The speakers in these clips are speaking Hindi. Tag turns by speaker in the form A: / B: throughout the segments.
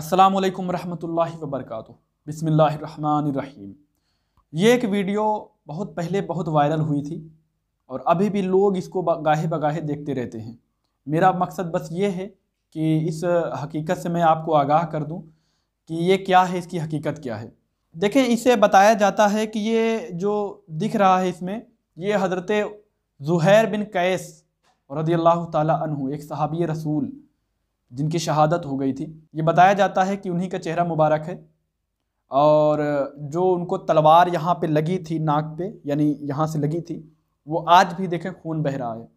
A: अस्सलाम वालेकुम रहमतुल्लाहि व बरकातहू बिस्मिल्लाहिर रहमानिर रहीम ये एक वीडियो बहुत पहले बहुत वायरल हुई थी और अभी भी लोग इसको गाहे बगाहे देखते रहते हैं मेरा मकसद बस ये है कि इस हकीकत से मैं आपको आगाह कर दूं कि ये क्या है इसकी हकीकत क्या है देखें इसे बताया जाता है कि ये जो दिख रहा है इसमें ये हज़रत ज़ुहैर बिन कैस रदी अल्लाह तहु एक सहाबी रसूल जिनकी शहादत हो गई थी ये बताया जाता है कि उन्हीं का चेहरा मुबारक है और जो उनको तलवार यहाँ पे लगी थी नाक पे यानी यहाँ से लगी थी वो आज भी देखें खून बह रहा है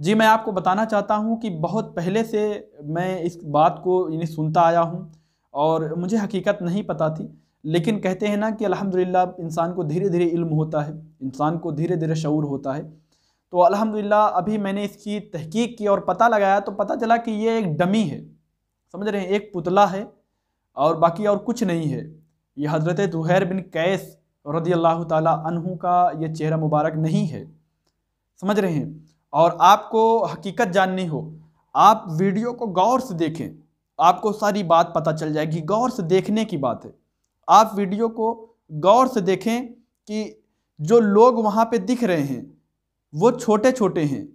A: जी मैं आपको बताना चाहता हूँ कि बहुत पहले से मैं इस बात को यानी सुनता आया हूँ और मुझे हकीकत नहीं पता थी लेकिन कहते हैं ना कि अलहमदिल्ला इंसान को धीरे धीरे इल्म होता है इंसान को धीरे धीरे शूर होता है तो अल्हम्दुलिल्लाह अभी मैंने इसकी तहकीक की और पता लगाया तो पता चला कि ये एक डमी है समझ रहे हैं एक पुतला है और बाकी और कुछ नहीं है ये हज़रत दुहैर बिन कैस रदी अल्लाह तहु का ये चेहरा मुबारक नहीं है समझ रहे हैं और आपको हकीकत जाननी हो आप वीडियो को गौर से देखें आपको सारी बात पता चल जाएगी गौर से देखने की बात है आप वीडियो को गौर से देखें कि जो लोग वहाँ पे दिख रहे हैं वो छोटे छोटे हैं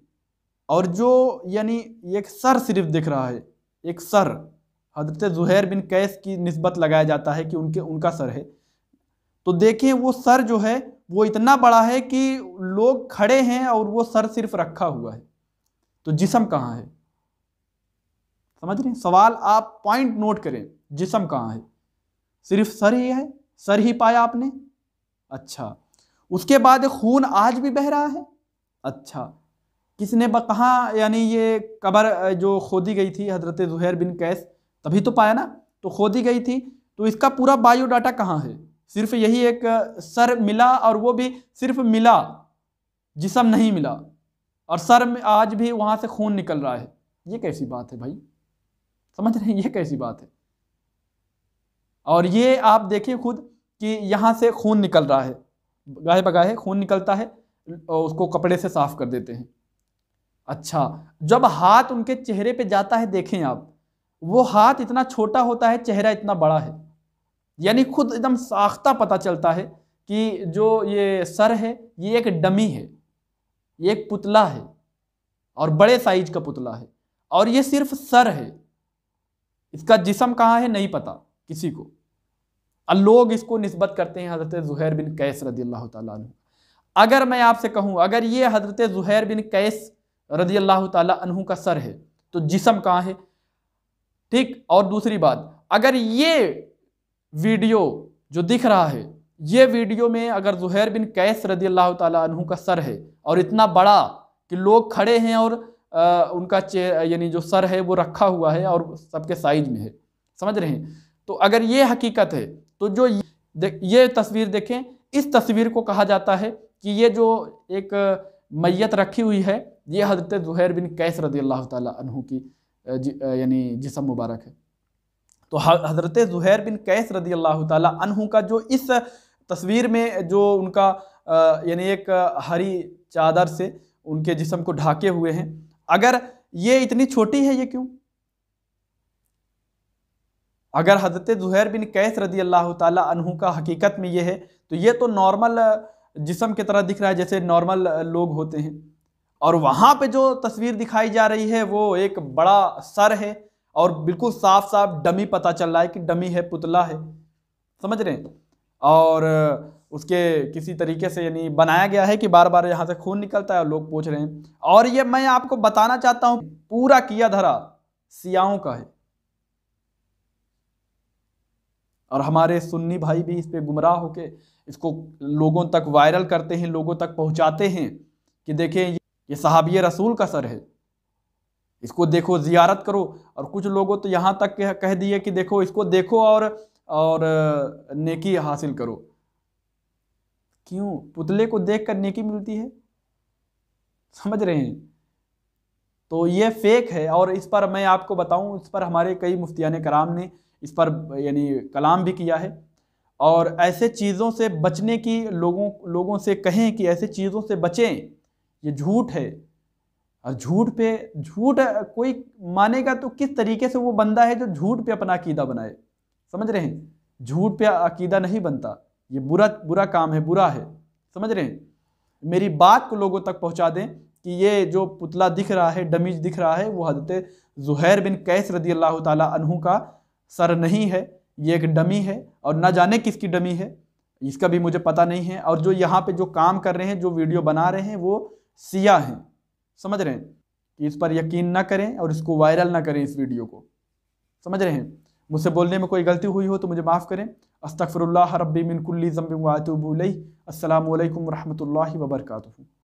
A: और जो यानी एक सर सिर्फ दिख रहा है एक सर हजरत जुहैर बिन कैस की नस्बत लगाया जाता है कि उनके उनका सर है तो देखें वो सर जो है वो इतना बड़ा है कि लोग खड़े हैं और वो सर सिर्फ रखा हुआ है तो जिसम कहाँ है समझ रहे हैं सवाल आप पॉइंट नोट करें जिसम कहाँ है सिर्फ सर ही है सर ही पाया आपने अच्छा उसके बाद खून आज भी बह रहा है अच्छा किसने कहाँ यानी ये कबर जो खोदी गई थी हजरत जुहैर बिन कैस तभी तो पाया ना तो खोदी गई थी तो इसका पूरा बायोडाटा कहाँ है सिर्फ यही एक सर मिला और वो भी सिर्फ मिला जिसम नहीं मिला और सर में आज भी वहाँ से खून निकल रहा है ये कैसी बात है भाई समझ रहे हैं ये कैसी बात है और ये आप देखिए खुद कि यहाँ से खून निकल रहा है गाहे बगाहे खून निकलता है उसको कपड़े से साफ कर देते हैं अच्छा जब हाथ उनके चेहरे पे जाता है देखें आप वो हाथ इतना छोटा होता है चेहरा इतना बड़ा है यानी खुद एकदम साख्ता पता चलता है कि जो ये सर है ये एक डमी है ये एक पुतला है और बड़े साइज का पुतला है और ये सिर्फ सर है इसका जिसम कहाँ है नहीं पता किसी को लोग इसको नस्बत करते हैं हज़रत जुहैर बिन कैस रदी अल्लाह तुम अगर मैं आपसे कहूँ अगर ये हजरत ज़ुहैर बिन कैस रजी अल्लाह तहु का सर है तो जिसम कहाँ है ठीक और दूसरी बात अगर ये वीडियो जो दिख रहा है ये वीडियो में अगर ज़ुहैर बिन कैस रजी अल्लाह तहु का सर है और इतना बड़ा कि लोग खड़े हैं और आ, उनका चे यानी जो सर है वो रखा हुआ है और सबके साइज में है समझ रहे हैं तो अगर ये हकीकत है तो जो ये तस्वीर देखें इस तस्वीर को कहा जाता है कि ये जो एक मैत रखी हुई है ये हजरत ज़ुहैर बिन कैस रदी अल्लाह तहु की यानी जिसम मुबारक है तो हज़रत ज़ुहैर बिन कैस रदी अल्लाह तहु का जो इस तस्वीर में जो उनका यानी एक हरी चादर से उनके जिसम को ढाके हुए हैं अगर ये इतनी छोटी है ये क्यों अगर हजरत ज़ुहैर बिन कैस रदी अल्लाह तहु का हकीकत में ये है तो ये तो नॉर्मल जिसम की तरह दिख रहा है जैसे नॉर्मल लोग होते हैं और वहाँ पे जो तस्वीर दिखाई जा रही है वो एक बड़ा सर है और बिल्कुल साफ साफ डमी पता चल रहा है कि डमी है पुतला है समझ रहे हैं और उसके किसी तरीके से यानी बनाया गया है कि बार बार यहाँ से खून निकलता है और लोग पूछ रहे हैं और ये मैं आपको बताना चाहता हूँ पूरा किया धरा सियाओं का है और हमारे सुन्नी भाई भी इस पर गुमराह होकर इसको लोगों तक वायरल करते हैं लोगों तक पहुंचाते हैं कि देखें ये सहाबी रसूल का सर है इसको देखो ज़ियारत करो और कुछ लोगों तो यहाँ तक कह दिए कि देखो इसको देखो और और नेकी हासिल करो क्यों पुतले को देख कर नेकी मिलती है समझ रहे हैं तो ये फेक है और इस पर मैं आपको बताऊं इस पर हमारे कई मुफ्तियान कराम ने इस पर यानी कलाम भी किया है और ऐसे चीज़ों से बचने की लोगों लोगों से कहें कि ऐसे चीज़ों से बचें ये झूठ है और झूठ पे झूठ कोई मानेगा तो किस तरीके से वो बंदा है जो झूठ पे अपना अकीदा बनाए समझ रहे हैं झूठ पे अकीदा नहीं बनता ये बुरा बुरा काम है बुरा है समझ रहे हैं मेरी बात को लोगों तक पहुंचा दें कि ये जो पुतला दिख रहा है डमीज दिख रहा है वो हजरत जुहैर बिन कैस रदी अल्लाह तहु का सर नहीं है ये एक डमी है और ना जाने किसकी डमी है इसका भी मुझे पता नहीं है और जो यहाँ पे जो काम कर रहे हैं जो वीडियो बना रहे हैं वो सिया हैं समझ रहे हैं कि इस पर यकीन ना करें और इसको वायरल ना करें इस वीडियो को समझ रहे हैं मुझसे बोलने में कोई गलती हुई हो तो मुझे माफ़ करें अस्तफ़रल्ला रबी मिनकुल्ली ज़म्बिन वातुबूल असलकम वरहमल वबरकू